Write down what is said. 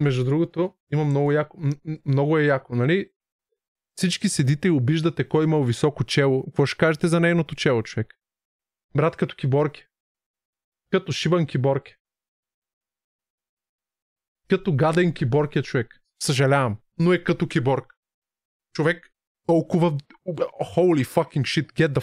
между другото, има много яко, много е яко, нали? Всички седите и обиждате кой имал високо чело. Какво ще кажете за нейното чело, човек? Брат като киборки. Е. Като шибан киборки. Е. Като гаден киборки, е човек. Съжалявам, но е като киборг. Човек толкова... Holy fucking shit, get the